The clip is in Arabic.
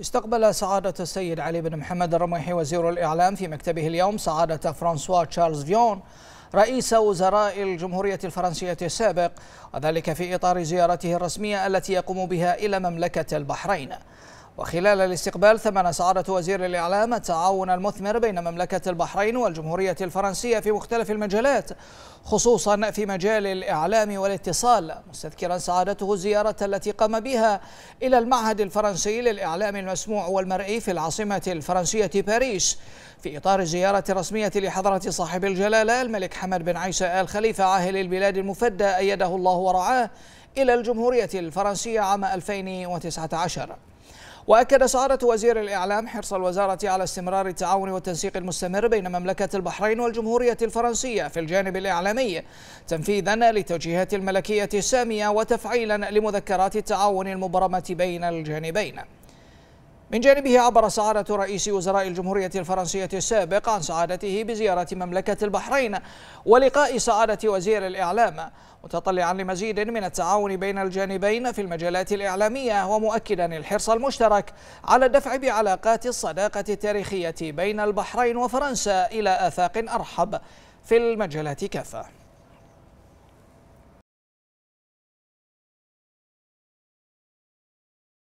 استقبل سعادة السيد علي بن محمد الرميحي وزير الإعلام في مكتبه اليوم سعادة فرانسوا تشارلز فيون رئيس وزراء الجمهورية الفرنسية السابق وذلك في إطار زيارته الرسمية التي يقوم بها إلى مملكة البحرين وخلال الاستقبال ثمن سعادة وزير الإعلام التعاون المثمر بين مملكة البحرين والجمهورية الفرنسية في مختلف المجالات خصوصا في مجال الإعلام والاتصال مستذكرا سعادته الزيارة التي قام بها إلى المعهد الفرنسي للإعلام المسموع والمرئي في العاصمة الفرنسية باريس في إطار الزيارة الرسمية لحضرة صاحب الجلالة الملك حمد بن عيسى آل خليفة عاهل البلاد المفدى أيده الله ورعاه إلى الجمهورية الفرنسية عام 2019 وأكد سعادة وزير الإعلام حرص الوزارة على استمرار التعاون والتنسيق المستمر بين مملكة البحرين والجمهورية الفرنسية في الجانب الإعلامي تنفيذا للتوجيهات الملكية السامية وتفعيلا لمذكرات التعاون المبرمة بين الجانبين من جانبه عبر سعادة رئيس وزراء الجمهورية الفرنسية السابق عن سعادته بزيارة مملكة البحرين ولقاء سعادة وزير الإعلام متطلعا لمزيد من التعاون بين الجانبين في المجالات الإعلامية ومؤكدا الحرص المشترك على الدفع بعلاقات الصداقة التاريخية بين البحرين وفرنسا إلى آفاق أرحب في المجالات كافة